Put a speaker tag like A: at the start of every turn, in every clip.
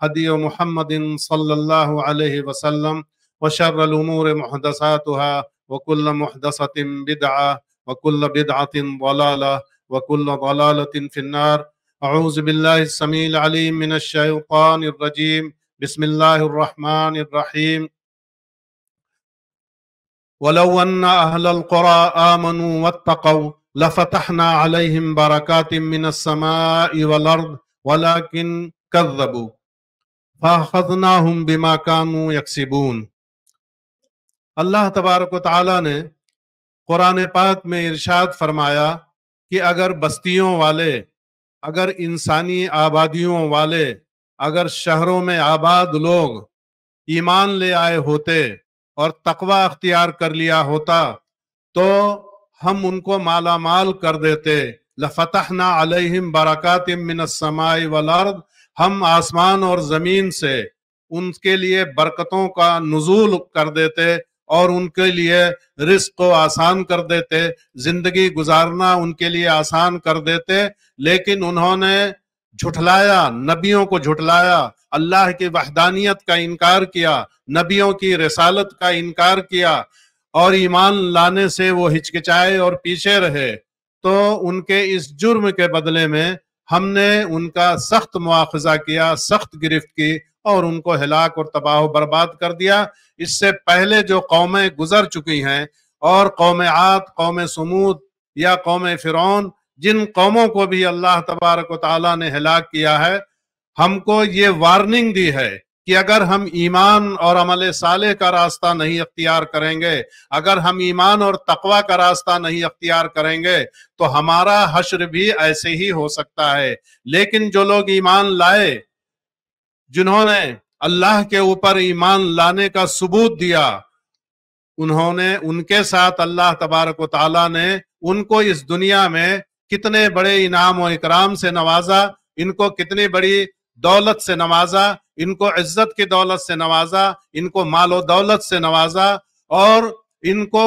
A: هدي محمد صلى الله عليه وسلم وشر الأمور محدثاتها وكل محدثة بدعة وكل بدعة ضلالة وكل ضلالة في النار أعوذ بالله السميع العليم من الشيطان الرجيم بسم الله الرحمن الرحيم ولو أن أهل القرى آمنوا واتقوا لفتحنا عليهم بركات من السماء والأرض ولكن كذبوا बिमा कानू यकसिबून अल्लाह तबारक ने कुरान पाक में इरशाद फरमाया कि अगर बस्तियों वाले अगर इंसानी आबादियों वाले अगर शहरों में आबाद लोग ईमान ले आए होते और तकवा अख्तियार कर लिया होता तो हम उनको मालामाल कर देते लफतहना अलहिम बरक़ात मिनसमाई वलार्द हम आसमान और जमीन से उनके लिए बरकतों का नजूल कर देते और उनके लिए रिस्क को आसान कर देते जिंदगी गुजारना उनके लिए आसान कर देते लेकिन उन्होंने झुठलाया नबियों को झुठलाया अल्लाह की वहदानियत का इनकार किया नबियों की रसालत का इनकार किया और ईमान लाने से वो हिचकिचाए और पीछे रहे तो उनके इस जुर्म के बदले में हमने उनका सख्त मुआवजा किया सख्त गिरफ्त की और उनको हिलाक और तबाह बर्बाद कर दिया इससे पहले जो कौमें गुजर चुकी हैं और कौम आत कौम समूद या कौम फिरौन जिन कौमों को भी अल्लाह तबारक ने हिलाक किया है हमको ये वार्निंग दी है कि अगर हम ईमान और अमल साले का रास्ता नहीं अख्तियार करेंगे अगर हम ईमान और तकवा का रास्ता नहीं अख्तियार करेंगे तो हमारा हश्र भी ऐसे ही हो सकता है लेकिन जो लोग ईमान लाए जिन्होंने अल्लाह के ऊपर ईमान लाने का सबूत दिया उन्होंने उनके साथ अल्लाह तबारक ताला ने उनको इस दुनिया में कितने बड़े इनाम और इकराम से नवाजा इनको कितनी बड़ी दौलत से नवाजा इनको इज्जत की दौलत से नवाजा इनको मालो दौलत से नवाजा और इनको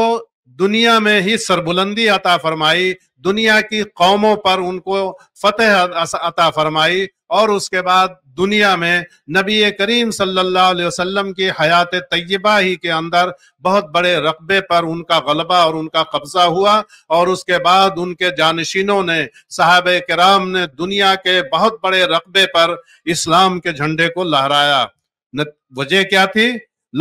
A: दुनिया में ही सरबुलंदी अता फरमाई दुनिया की कौमों पर उनको फतेह अता फरमाई और उसके बाद दुनिया में नबी करीम सल्लल्लाहु अलैहि वसल्लम की हयात तय्यबा ही के अंदर बहुत बड़े रकबे पर उनका गलबा और उनका कब्जा हुआ और उसके बाद उनके जानशीनों ने साहब कराम ने दुनिया के बहुत बड़े रकबे पर इस्लाम के झंडे को लहराया वजह क्या थी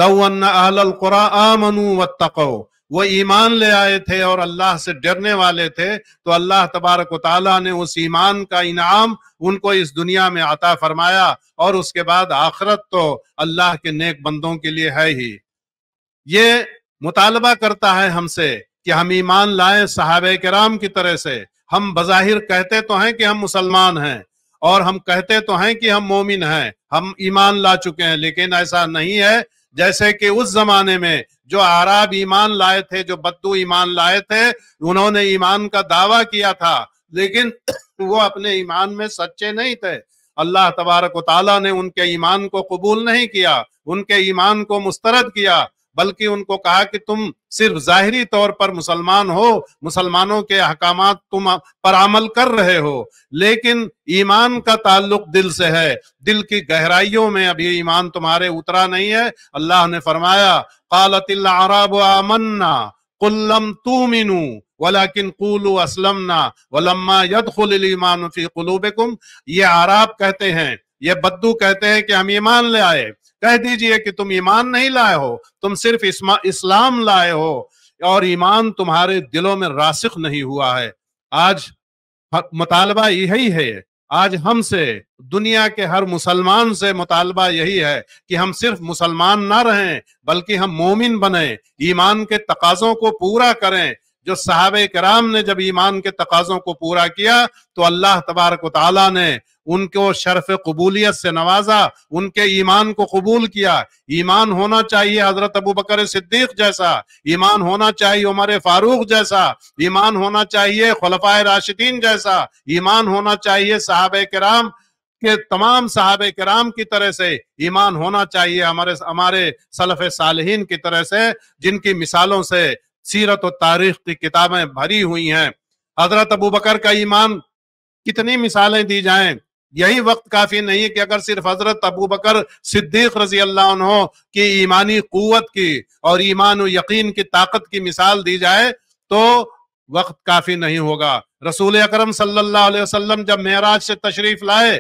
A: लवन आमनु व तको वो ईमान ले आए थे और अल्लाह से डरने वाले थे तो अल्लाह तबारक ताली ने उस ईमान का इनाम उनको इस दुनिया में आता फरमाया और उसके बाद आखरत तो अल्लाह के नेक बंदों के लिए है ही ये मुतालबा करता है हमसे कि हम ईमान लाए के कराम की तरह से हम बज़ाहिर कहते तो हैं कि हम मुसलमान हैं और हम कहते तो हैं कि हम मोमिन हैं हम ईमान ला चुके हैं लेकिन ऐसा नहीं है जैसे कि उस जमाने में जो आराब ईमान लाए थे जो बद्दू ईमान लाए थे उन्होंने ईमान का दावा किया था लेकिन वो अपने ईमान में सच्चे नहीं थे अल्लाह तबारक ने उनके ईमान को कबूल नहीं किया उनके ईमान को मुस्तरद किया बल्कि उनको कहा कि तुम सिर्फ जाहरी तौर पर मुसलमान हो मुसलमानों के अहकाम तुम पर अमल कर रहे हो लेकिन ईमान का ताल्लुक दिल से है दिल की गहराइयों में अभी ईमान तुम्हारे उतरा नहीं है अल्लाह ने फरमाया कालतिल अरब आमन्ना कुल्लम तू मीनू वलाकिन कुलू ना वलम्मा यदमान फी कुलूबकुम ये आराब कहते हैं ये बद्दू कहते हैं कि हम ईमान ले आए कह दीजिए कि तुम ईमान नहीं लाए हो तुम सिर्फ इस्लाम लाए हो और ईमान तुम्हारे दिलों में रासिख नहीं हुआ है आज मुतालबा यही है आज हमसे दुनिया के हर मुसलमान से मुतालबा यही है कि हम सिर्फ मुसलमान ना रहें बल्कि हम मोमिन बने ईमान के तकाजों को पूरा करें जो साहब कराम ने जब ईमान के तकाजों को पूरा किया तो अल्लाह तबारक तला ने उनको शर्फ कबूलियत से नवाजा उनके ईमान को कबूल किया ईमान होना चाहिए हजरत अबू बकर सिद्दीक जैसा ईमान होना चाहिए उमर फारूक जैसा ईमान होना चाहिए खलफा राशिदीन जैसा ईमान होना चाहिए साहब कराम के तमाम साहब कराम की तरह से ईमान होना चाहिए हमारे हमारे सलफ साल की तरह से जिनकी मिसालों से सीरत और तारीख की किताबें भरी हुई हैं हजरत अबू बकर का ईमान कितनी मिसालें दी जाएं यही वक्त काफी नहीं है कि अगर सिर्फ हजरत अबू बकर सिद्दीक रजी अल्लाह हो ईमानी कुत की और ईमान यकीन की ताकत की मिसाल दी जाए तो वक्त काफी नहीं होगा रसूल अकरम सल्लल्लाहु अलैहि वसल्लम जब महराज से तशरीफ लाए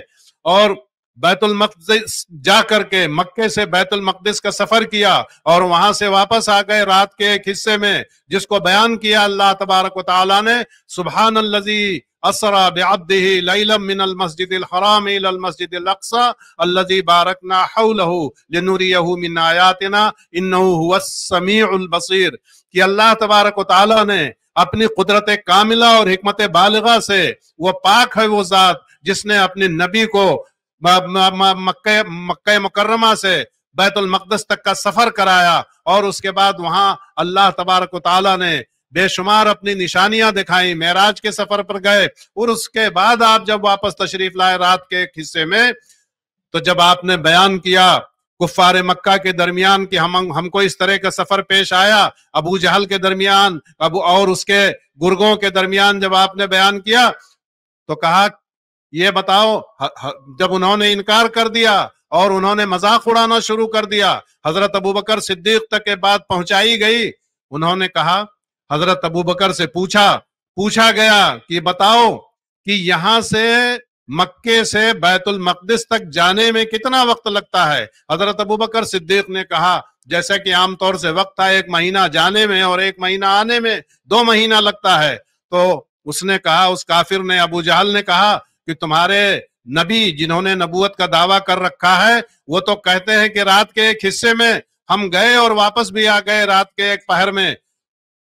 A: और बैतुल मकदस जा करके मक्के से बैतुल मकदस का सफर किया और वहां से वापस आ गए रात के एक हिस्से में जिसको बयान किया अल्लाह तबारक ताला ने सुबहान लजी तबारक ने अपनी कुदरत कामिला और हमत बालगा से वो पाक है वो जात जिसने अपने नबी को मक्के मक्के मुकर्रमा से बैतुलमकदस तक का सफर कराया और उसके बाद वहां अल्लाह तबारक ने बेशुमार अपनी निशानियां दिखाई महराज के सफर पर गए और उसके बाद आप जब वापस तशरीफ लाए रात के एक हिस्से में तो जब आपने बयान किया कुफार मक्का के दरमियान की हम हमको इस तरह का सफर पेश आया अबू जहल के दरमियान अबू और उसके गुर्गों के दरमियान जब आपने बयान किया तो कहा ये बताओ जब उन्होंने इनकार कर दिया और उन्होंने मजाक उड़ाना शुरू कर दिया हजरत अबू बकर सिद्दीक तक के बाद पहुंचाई गई उन्होंने कहा हजरत अबू बकर से पूछा पूछा गया कि बताओ कि यहां से मक्के से बैतुल मकदस तक जाने में कितना वक्त लगता है हजरत अबू बकर सिद्दीक ने कहा जैसा कि आमतौर से वक्त था एक महीना जाने में और एक महीना आने में दो महीना लगता है तो उसने कहा उस काफिर ने अबू जहल ने कहा कि तुम्हारे नबी जिन्होंने नबूत का दावा कर रखा है वो तो कहते हैं कि रात के एक हिस्से में हम गए और वापस भी आ गए रात के एक पहर में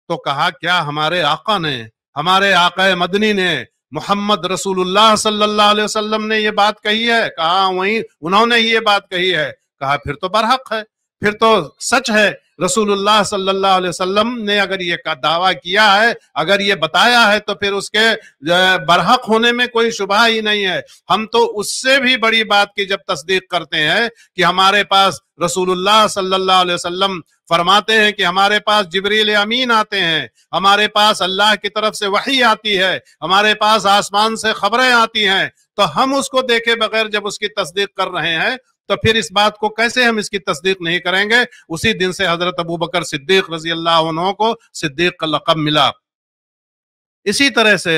A: तो कहा क्या हमारे आका ने हमारे आका मदनी ने मोहम्मद रसूलुल्लाह सल्लल्लाहु अलैहि वसल्लम ने ये बात कही है कहा हाँ, वहीं उन्होंने ये बात कही है कहा फिर तो बरहक है फिर तो सच है रसूलुल्लाह सल्लल्लाहु अलैहि वसल्लम ने अगर ये का दावा किया है अगर ये बताया है तो फिर उसके बरहक होने में कोई शुभ ही नहीं है हम तो उससे भी बड़ी बात की जब तस्दीक करते हैं कि हमारे पास रसूलुल्लाह सल्लल्लाहु अलैहि वसल्लम फरमाते हैं कि हमारे पास जबरील अमीन आते हैं हमारे पास अल्लाह की तरफ से वही आती है हमारे पास आसमान से खबरें आती हैं तो हम उसको देखे बगैर जब उसकी तस्दीक कर रहे हैं तो फिर इस बात को कैसे हम इसकी तस्दीक नहीं करेंगे उसी दिन से हजरत अबू बकर सिद्दीक रजी अल्लाह को सिद्दीक का लकब मिला इसी तरह से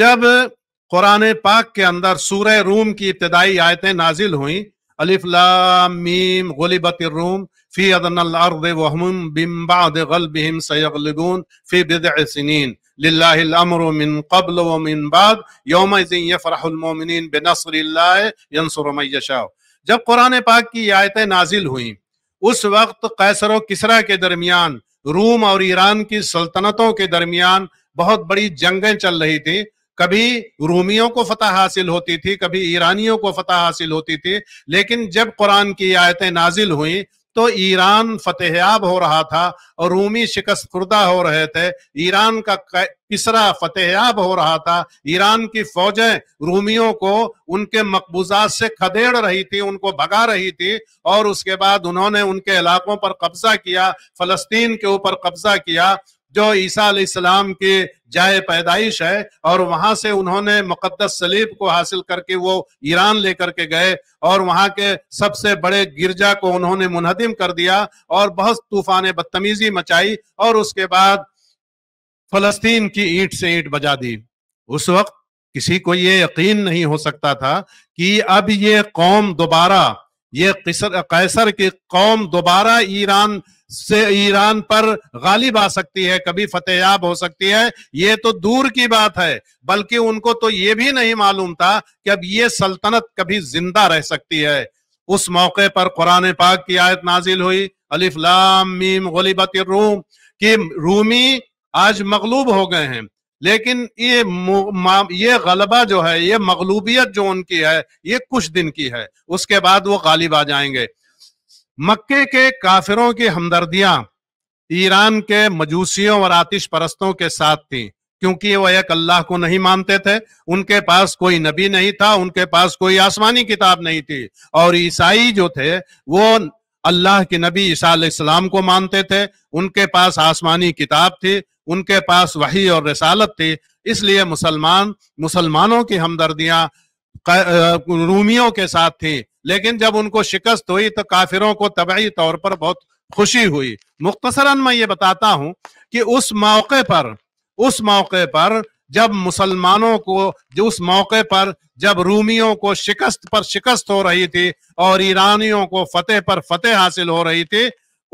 A: जब कुरान पाक के अंदर सूर्य रूम की इब्तदाई आयतें नाजिल हुई अलिफ्लामीम गलिबत रूम फी अदनबिम सयगलबून फी बिदसिन من قبل ومن بعد मिन يفرح المؤمنين بنصر الله ينصر من يشاء जब कुरान पाक की आयतें नाजिल हुई उस वक्त कैसर किसरा के दरमियान रूम और ईरान की सल्तनतों के दरमियान बहुत बड़ी जंगें चल रही थी कभी रूमियों को फतह हासिल होती थी कभी ईरानियों को फतह हासिल होती थी लेकिन जब कुरान की आयतें नाजिल हुई तो ईरान फतेहयाब हो रहा था और रूमी शिकस्त खुर्दा हो रहे थे ईरान का किसरा फतेहयाब हो रहा था ईरान की फौजें रूमियों को उनके मकबूजात से खदेड़ रही थी उनको भगा रही थी और उसके बाद उन्होंने उनके इलाकों पर कब्जा किया फलस्तीन के ऊपर कब्जा किया जो ईसा इस्लाम की जाए पैदाइश है और वहां से उन्होंने मुकदस सलीब को हासिल करके वो ईरान लेकर के गए और वहां के सबसे बड़े गिरजा को उन्होंने मुनहदिम कर दिया और बहुत तूफान बदतमीजी मचाई और उसके बाद फलस्तीन की ईट से ईट बजा दी उस वक्त किसी को ये यकीन नहीं हो सकता था कि अब ये कौम दोबारा ये कैसर की कौम दोबारा ईरान से ईरान पर गालिब आ सकती है कभी फतेहयाब हो सकती है ये तो दूर की बात है बल्कि उनको तो ये भी नहीं मालूम था कि अब ये सल्तनत कभी जिंदा रह सकती है उस मौके पर कुरान पाक की आयत नाजिल हुई अलिफ लाम मीम गलीबत रूम कि रूमी आज मकलूब हो गए हैं लेकिन ये ये गलबा जो है ये मकलूबियत जो उनकी है ये कुछ दिन की है उसके बाद वो गालिब आ जाएंगे मक्के के काफिरों की हमदर्दियां ईरान के मजूसियों और आतिश परस्तों के साथ थी क्योंकि वह एक अल्लाह को नहीं मानते थे उनके पास कोई नबी नहीं था उनके पास कोई आसमानी किताब नहीं थी और ईसाई जो थे वो अल्लाह के नबी ईसा इस्लाम को मानते थे उनके पास आसमानी किताब थी उनके पास वही और रसालत थी इसलिए मुसलमान मुसलमानों की हमदर्दियां रूमियों के साथ थी लेकिन जब उनको शिकस्त हुई तो काफिरों को तबाही तौर पर बहुत खुशी हुई मुख्तसरा मैं ये बताता हूं कि उस मौके पर उस मौके पर जब मुसलमानों को जो उस मौके पर जब रूमियों को शिकस्त पर शिकस्त हो रही थी और ईरानियों को फतेह पर फतेह हासिल हो रही थी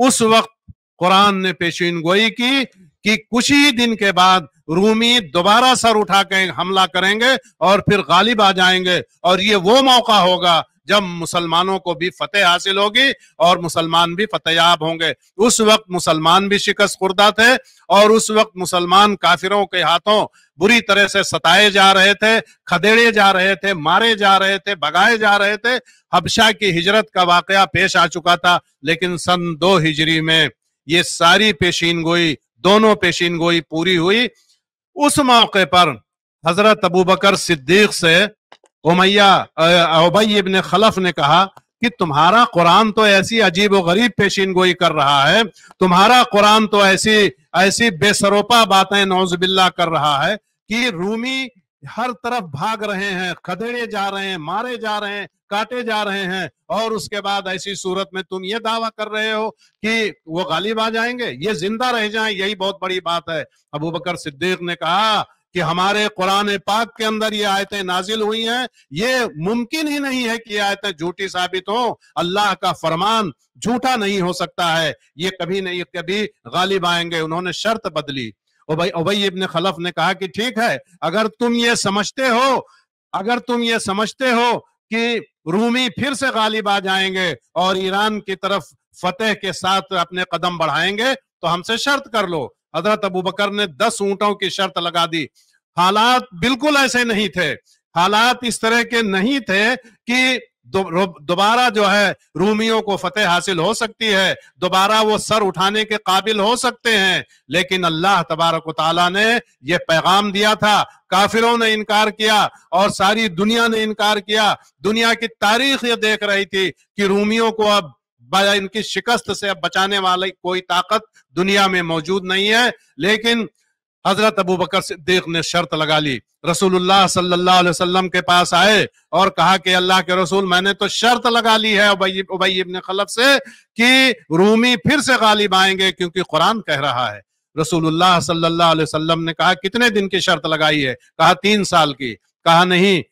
A: उस वक्त कुरान ने पेशीन गोई की कि कुछ ही दिन के बाद रूमी दोबारा सर उठा के हमला करेंगे और फिर गालिब आ जाएंगे और ये वो मौका होगा जब मुसलमानों को भी फतेह हासिल होगी और मुसलमान भी फतेहयाब होंगे उस वक्त मुसलमान भी शिकस्त खुर्दा थे और उस वक्त मुसलमान काफिरों के हाथों बुरी तरह से सताए जा रहे थे खदेड़े जा रहे थे मारे जा रहे थे भगाए जा रहे थे हबशा की हिजरत का वाकया पेश आ चुका था लेकिन सन दो हिजरी में ये सारी पेशीन गोई दोनों पेशीन गोई पूरी हुई उस मौके पर हजरत अबू बकर सिद्दीक से उमैया उबई इबन खलफ ने कहा कि तुम्हारा कुरान तो ऐसी अजीब व गरीब पेशीन गोई कर रहा है तुम्हारा कुरान तो ऐसी ऐसी बेसरोपा बातें नौजबिल्ला कर रहा है कि रूमी हर तरफ भाग रहे हैं खदेड़े जा रहे हैं मारे जा रहे हैं काटे जा रहे हैं और उसके बाद ऐसी सूरत में तुम ये दावा कर रहे हो कि वो गालिब आ जाएंगे ये जिंदा रह जाए यही बहुत बड़ी बात है अबू बकर सिद्दीक ने कहा कि हमारे कुरान पाक के अंदर ये आयतें नाजिल हुई हैं ये मुमकिन ही नहीं है कि ये आयतें झूठी साबित हों अल्लाह का फरमान झूठा नहीं हो सकता है ये कभी नहीं कभी गालिब आएंगे उन्होंने शर्त बदली उबई उबई इबन खलफ ने कहा कि ठीक है अगर तुम ये समझते हो अगर तुम ये समझते हो कि रूमी फिर से गालिब आ जाएंगे और ईरान की तरफ फतेह के साथ अपने कदम बढ़ाएंगे तो हमसे शर्त कर लो हजरत अबू बकर ने दस ऊंटों की शर्त लगा दी हालात बिल्कुल ऐसे नहीं थे हालात इस तरह के नहीं थे कि दोबारा जो है रूमियों को फतेह हासिल हो सकती है दोबारा वो सर उठाने के काबिल हो सकते हैं लेकिन अल्लाह तबारक ताला ने यह पैगाम दिया था काफिरों ने इनकार किया और सारी दुनिया ने इनकार किया दुनिया की तारीख ये देख रही थी कि रूमियों को अब इनकी शिकस्त से बचाने वाली कोई ताकत दुनिया में मौजूद नहीं है लेकिन हजरत अबू बकर सिद्दीक ने शर्त लगा ली रसूलुल्लाह सल्लल्लाहु अलैहि वसल्लम के पास आए और कहा कि अल्लाह के रसूल मैंने तो शर्त लगा ली है उबई इब्न खलब से कि रूमी फिर से गालिब आएंगे क्योंकि कुरान कह रहा है रसूलुल्लाह सल्लल्लाहु अलैहि वसल्लम ने कहा कितने दिन की शर्त लगाई है कहा तीन साल की कहा नहीं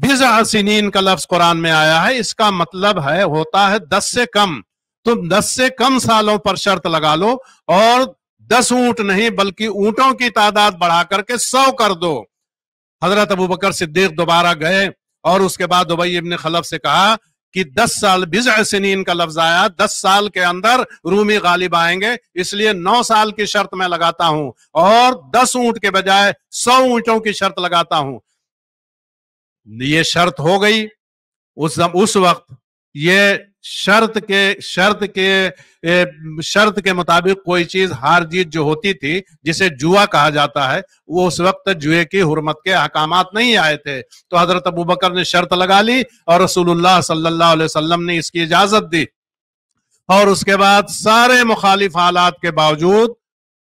A: बिजा सिनीन का लफ्ज कुरान में आया है इसका मतलब है होता है दस से कम तुम दस से कम सालों पर शर्त लगा लो और दस ऊंट नहीं बल्कि ऊंटों की तादाद बढ़ा करके सौ कर दो हजरत अबू बकर सिद्दीक दोबारा गए और उसके बाद दुबई इबन खलफ से कहा कि दस साल बिज सनीन का लफ्ज आया दस साल के अंदर रूमी गालिब आएंगे इसलिए नौ साल की शर्त मैं लगाता हूं और दस ऊंट के बजाय सौ ऊंटों की शर्त लगाता हूं ये शर्त हो गई उस उस वक्त ये शर्त के शर्त के शर्त के मुताबिक कोई चीज हार जीत जो होती थी जिसे जुआ कहा जाता है वो उस वक्त जुए की हुरमत के अहकाम नहीं आए थे तो हजरत अबू बकर ने शर्त लगा ली और रसूलुल्लाह सल्लल्लाहु अलैहि वसल्लम ने इसकी इजाजत दी और उसके बाद सारे मुखालिफ हालात के बावजूद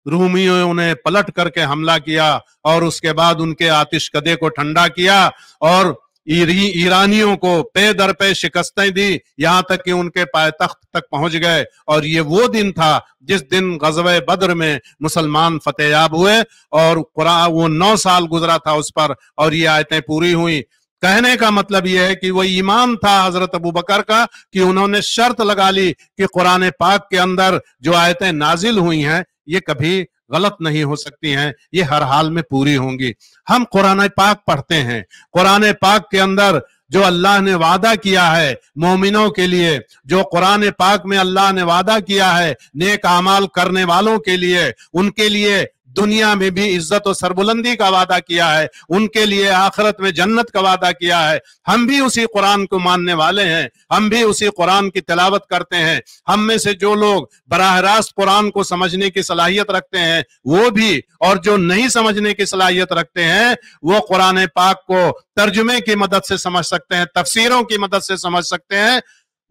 A: रूमियों ने पलट करके हमला किया और उसके बाद उनके आतिशकदे को ठंडा किया और ईरानियों को पे दर पे शिकस्तें दी यहाँ तक कि उनके पायतख्त तक पहुंच गए और ये वो दिन था जिस दिन गजब बद्र में मुसलमान फतेहयाब हुए और कुरान वो नौ साल गुजरा था उस पर और ये आयतें पूरी हुई कहने का मतलब यह है कि वह ईमान था हजरत अबू बकर का कि उन्होंने शर्त लगा ली कि कुरान पाक के अंदर जो आयतें नाजिल हुई हैं ये कभी गलत नहीं हो सकती हैं ये हर हाल में पूरी होंगी हम कुरान पाक पढ़ते हैं कुरान पाक के अंदर जो अल्लाह ने वादा किया है मोमिनों के लिए जो कुरान पाक में अल्लाह ने वादा किया है नेक अमाल करने वालों के लिए उनके लिए दुनिया में भी इज्जत और सरबुलंदी का वादा किया है उनके लिए आखरत में जन्नत का वादा किया है हम भी उसी कुरान को मानने वाले हैं हम भी उसी कुरान की तलावत करते हैं हम में से जो लोग बरह रास्त कुरान को समझने की सलाहियत रखते हैं वो भी और जो नहीं समझने की सलाहियत रखते हैं वो कुरान पाक को तर्जुमे की मदद से समझ सकते हैं तफसीरों की मदद से समझ सकते हैं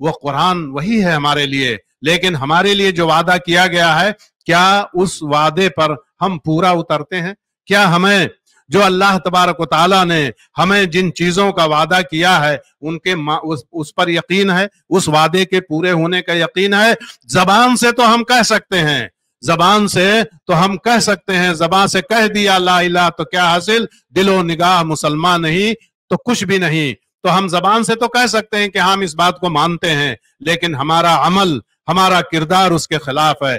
A: वो कुरान वही है हमारे लिए लेकिन हमारे लिए जो वादा किया गया है क्या उस वादे पर हम पूरा उतरते हैं क्या हमें जो अल्लाह तबारक ताली ने हमें जिन चीज़ों का वादा किया है उनके उस, उस पर यकीन है उस वादे के पूरे होने का यकीन है जबान से तो हम कह सकते हैं जबान से तो हम कह सकते हैं जबान से कह दिया ला इला तो क्या हासिल दिलो निगाह मुसलमान नहीं तो कुछ भी नहीं तो हम जबान से तो कह सकते हैं कि हम इस बात को मानते हैं लेकिन हमारा अमल हमारा किरदार उसके खिलाफ है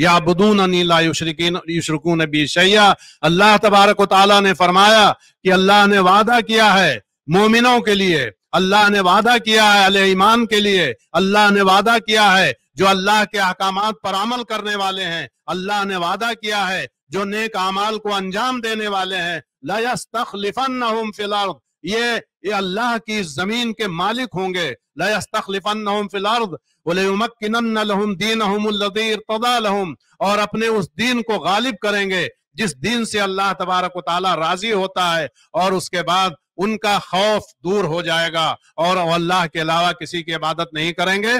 A: याबदून अनिला युशरकिन युशरकून बी शैया अल्लाह तबारक ताला ने फरमाया कि अल्लाह ने वादा किया है मोमिनों के लिए अल्लाह ने वादा किया है अले ईमान के लिए अल्लाह ने वादा किया है जो अल्लाह के अहकाम पर अमल करने वाले हैं अल्लाह ने वादा किया है जो नेक अमाल को अंजाम देने वाले हैं लयस्तखलिफन फिलर्द ये ये अल्लाह की जमीन के मालिक होंगे लयस्तखलिफन फिलर्द और अपने उस दीन को गालिब करेंगे जिस दीन से अल्लाह तबारक ताली राजी होता है और उसके बाद उनका खौफ दूर हो जाएगा और अल्लाह के अलावा किसी की इबादत नहीं करेंगे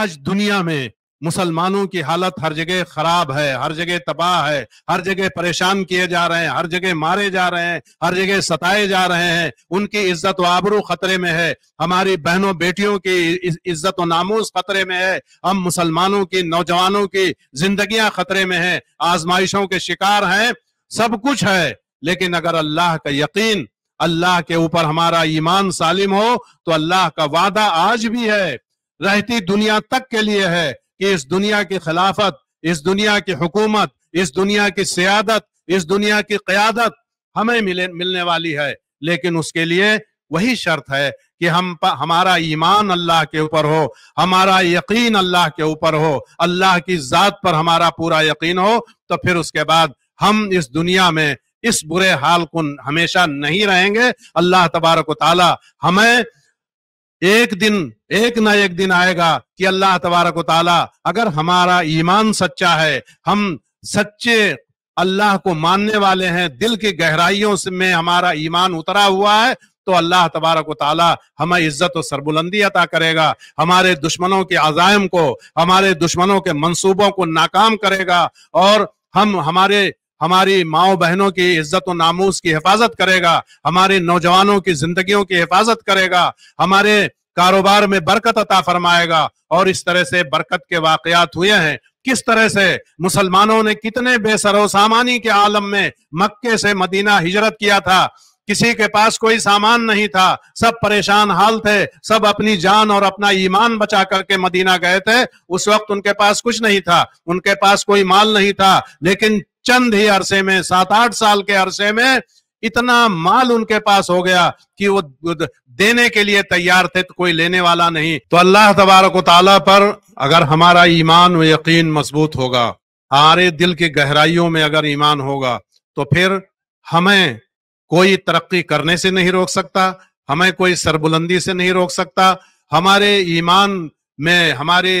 A: आज दुनिया में मुसलमानों की हालत हर जगह खराब है हर जगह तबाह है हर जगह परेशान किए जा रहे हैं हर जगह मारे जा रहे हैं हर जगह सताए जा रहे हैं उनकी इज्जत व आबरू खतरे में है हमारी बहनों बेटियों की इज्जत व नामोज खतरे में है हम मुसलमानों की नौजवानों की जिंदगियां खतरे में है आजमाइशों के शिकार हैं सब कुछ है लेकिन अगर अल्लाह का यकीन अल्लाह के ऊपर हमारा ईमान सालिम हो तो अल्लाह का वादा आज भी है रहती दुनिया तक के लिए है कि इस दुनिया की खिलाफत इस दुनिया की हुकूमत इस दुनिया की सियादत इस दुनिया की क्यादत हमें मिले मिलने वाली है लेकिन उसके लिए वही शर्त है कि हम हमारा ईमान अल्लाह के ऊपर हो हमारा यकीन अल्लाह के ऊपर हो अल्लाह की ज़ात पर हमारा पूरा यकीन हो तो फिर उसके बाद हम इस दुनिया में इस बुरे हाल को हमेशा नहीं रहेंगे अल्लाह तबारक ताला हमें एक दिन एक ना एक दिन आएगा कि अल्लाह तबारक ताला अगर हमारा ईमान सच्चा है हम सच्चे अल्लाह को मानने वाले हैं दिल की गहराइयों से में हमारा ईमान उतरा हुआ है तो अल्लाह तबारक ताली हमें इज्जत और सरबुलंदी अता करेगा हमारे दुश्मनों के आजायम को हमारे दुश्मनों के मंसूबों को नाकाम करेगा और हम हमारे हमारी माओ बहनों की इज्जत और नामूस की हिफाजत करेगा हमारे नौजवानों की जिंदगियों की हिफाजत करेगा हमारे कारोबार में बरकत अता फरमाएगा और इस तरह से बरकत के वाकयात हुए हैं किस तरह से मुसलमानों ने कितने बेसरो सामानी के आलम में मक्के से मदीना हिजरत किया था किसी के पास कोई सामान नहीं था सब परेशान हाल थे सब अपनी जान और अपना ईमान बचा करके मदीना गए थे उस वक्त उनके पास कुछ नहीं था उनके पास कोई माल नहीं था लेकिन चंद ही अरसे में सात आठ साल के अरसे में इतना माल उनके पास हो गया कि वो देने के लिए तैयार थे तो कोई लेने वाला नहीं तो अल्लाह तबारक ताला पर अगर हमारा ईमान व यकीन मजबूत होगा हमारे दिल की गहराइयों में अगर ईमान होगा तो फिर हमें कोई तरक्की करने से नहीं रोक सकता हमें कोई सरबुलंदी से नहीं रोक सकता हमारे ईमान में हमारे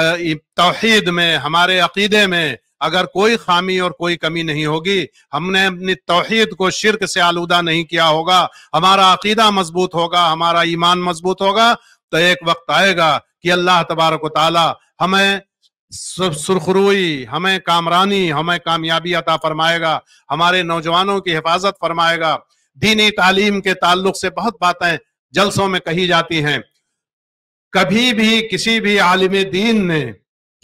A: तोहहीद में हमारे अकीदे में अगर कोई खामी और कोई कमी नहीं होगी हमने अपनी तोहेद को शिरक से आलूदा नहीं किया होगा हमारा अकीदा मजबूत होगा हमारा ईमान मजबूत होगा तो एक वक्त आएगा कि अल्लाह तबारक ताला हमें सुरखरुई हमें कामरानी हमें कामयाबी अता फरमाएगा हमारे नौजवानों की हिफाजत फरमाएगा दीनी तालीम के ताल्लुक से बहुत बातें जलसों में कही जाती हैं कभी भी किसी भी आलिम दीन ने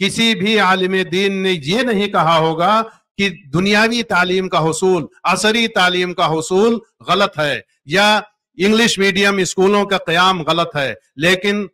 A: किसी भी आलिम दीन ने ये नहीं कहा होगा कि दुनियावी तालीम का हसूल असरी तालीम का हसूल गलत है या इंग्लिश मीडियम स्कूलों का क्याम गलत है लेकिन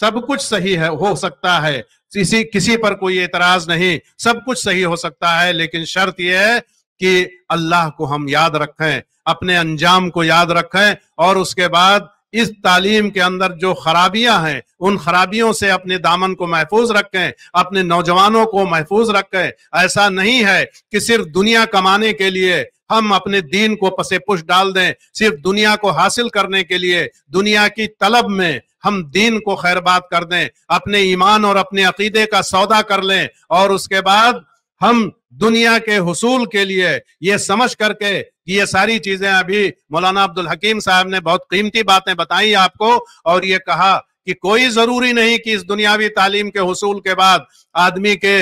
A: सब कुछ सही है हो सकता है किसी किसी पर कोई एतराज नहीं सब कुछ सही हो सकता है लेकिन शर्त यह है कि अल्लाह को हम याद रखें अपने अंजाम को याद रखें और उसके बाद इस तालीम के अंदर जो खराबियां हैं उन खराबियों से अपने दामन को महफूज रखें अपने नौजवानों को महफूज रखें ऐसा नहीं है कि सिर्फ दुनिया कमाने के लिए हम अपने दीन को पसे पुश डाल दें सिर्फ दुनिया को हासिल करने के लिए दुनिया की तलब में हम दीन को खैरबाद कर दें अपने ईमान और अपने अकीदे का सौदा कर लें और उसके बाद हम दुनिया के हसूल के लिए ये समझ करके कि ये सारी चीजें अभी मौलाना अब्दुल हकीम साहब ने बहुत कीमती बातें बताई आपको और ये कहा कि कोई जरूरी नहीं कि इस दुनियावी तालीम के हसूल के बाद आदमी के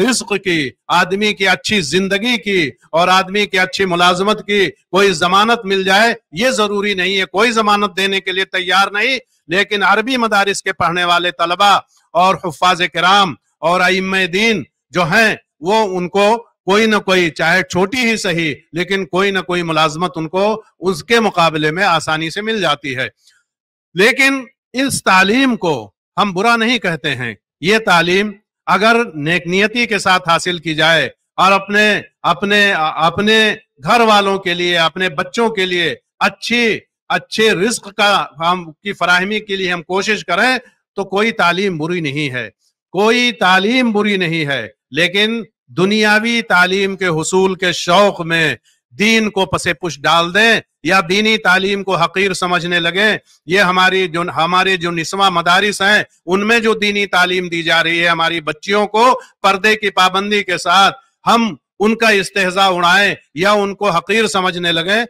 A: रिस्क की आदमी की अच्छी जिंदगी की और आदमी की अच्छी मुलाजमत की कोई जमानत मिल जाए ये जरूरी नहीं है कोई जमानत देने के लिए तैयार नहीं लेकिन अरबी मदारस के पढ़ने वाले तलबा और हफाज कराम और अम दीन जो हैं वो उनको कोई ना कोई चाहे छोटी ही सही लेकिन कोई ना कोई मुलाजमत उनको उसके मुकाबले में आसानी से मिल जाती है लेकिन इस तालीम को हम बुरा नहीं कहते हैं ये तालीम अगर नेकनीयती के साथ हासिल की जाए और अपने अपने अपने घर वालों के लिए अपने बच्चों के लिए अच्छी अच्छे रिस्क का हम की फराहमी के लिए हम कोशिश करें तो कोई तालीम बुरी नहीं है कोई तालीम बुरी नहीं है लेकिन दुनियावी तालीम के हसूल के शौक में दीन को पसे पुश डाल दें या दीनी तालीम को हकीर समझने लगे ये हमारी जो हमारे जो निस्वा मदारिस हैं उनमें जो दीनी तालीम दी जा रही है हमारी बच्चियों को पर्दे की पाबंदी के साथ हम उनका इस्तेजा उड़ाएं या उनको हकीर समझने लगे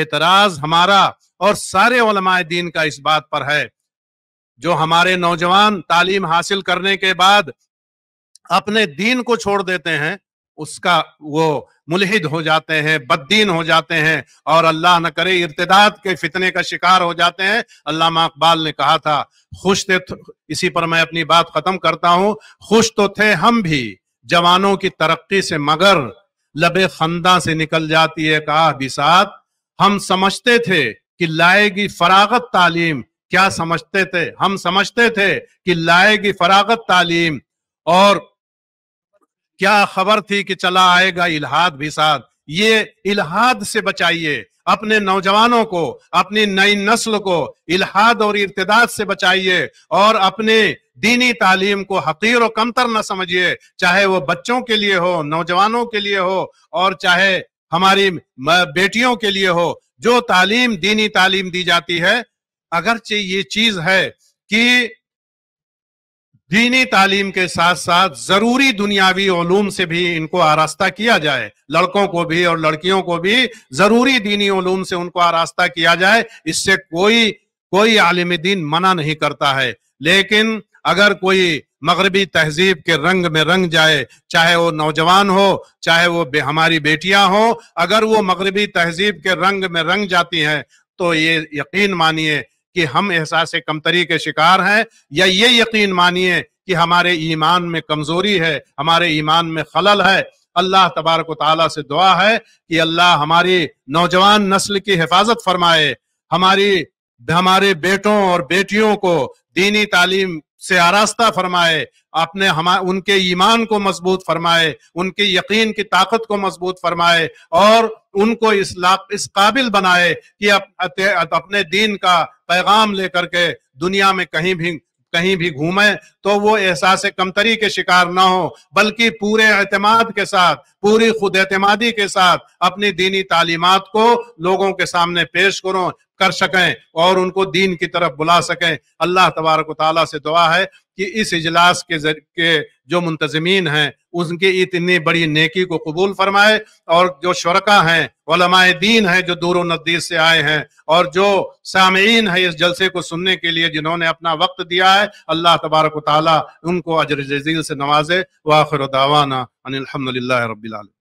A: एतराज हमारा और सारे दीन का इस बात पर है जो हमारे नौजवान तालीम हासिल करने के बाद अपने दीन को छोड़ देते हैं उसका वो मुलहिद हो जाते हैं बददीन हो जाते हैं और अल्लाह न करे इर्तदाद के फितने का शिकार हो जाते हैं अल्लाह अकबाल ने कहा था खुश थे तो- इसी पर मैं अपनी बात खत्म करता हूँ खुश तो थे हम भी जवानों की तरक्की से मगर लबे खंदा से निकल जाती है कहा साथ हम समझते थे कि लाएगी फरागत तालीम क्या समझते थे हम समझते थे कि लाएगी फरागत तालीम और क्या खबर थी कि चला आएगा इलाहाद भी साथ ये इलाहाद से बचाइए अपने नौजवानों को अपनी नई नस्ल को इलाहाद और इर्तदाद से बचाइए और अपने दीनी तालीम को हकीर और कमतर न समझिए चाहे वो बच्चों के लिए हो नौजवानों के लिए हो और चाहे हमारी बेटियों के लिए हो जो तालीम दीनी तालीम दी जाती है अगरचे ये चीज है कि दीनी तालीम के साथ साथ जरूरी दुनियावी ओलूम से भी इनको आरास्ता किया जाए लड़कों को भी और लड़कियों को भी जरूरी दीनी ओलूम से उनको आरास्ता किया जाए इससे कोई कोई आलिम दीन मना नहीं करता है लेकिन अगर कोई मगरबी तहजीब के रंग में रंग जाए चाहे वो नौजवान हो चाहे वो बे, हमारी बेटियां हो अगर वो मगरबी तहजीब के रंग में रंग जाती हैं तो ये यकीन मानिए कि हम एहसास कमतरी के शिकार हैं या ये यकीन मानिए कि हमारे ईमान में कमजोरी है हमारे ईमान में खलल है अल्लाह तबारक ताला से दुआ है कि अल्लाह हमारी नौजवान नस्ल की हिफाजत फरमाए हमारी हमारे बेटों और बेटियों को दीनी तालीम से आरास्ता फरमाए अपने हम उनके ईमान को मजबूत फरमाए उनके यकीन की ताकत को मजबूत फरमाए और उनको इस लाक इस काबिल बनाए कि अप, अपने दीन का पैगाम लेकर के दुनिया में कहीं भी कहीं भी घूमें तो वो एहसास कमतरी के शिकार ना हो बल्कि पूरे अहतमाद के साथ पूरी खुद एतमादी के साथ अपनी दीनी तालीमत को लोगों के सामने पेश करो कर सकें और उनको दीन की तरफ बुला सकें अल्लाह तबारक से दुआ है कि इस इजलास के के जो मुंतजमीन हैं उनकी इतनी बड़ी नेकी को कबूल फरमाए और जो शुरका हैं वलमाए दीन हैं जो दूर नदीस से आए हैं और जो सामीन है इस जलसे को सुनने के लिए जिन्होंने अपना वक्त दिया है अल्लाह तबारक ताली उनको अजर जजील से नवाजे वाखिर दावाना अनिल रबी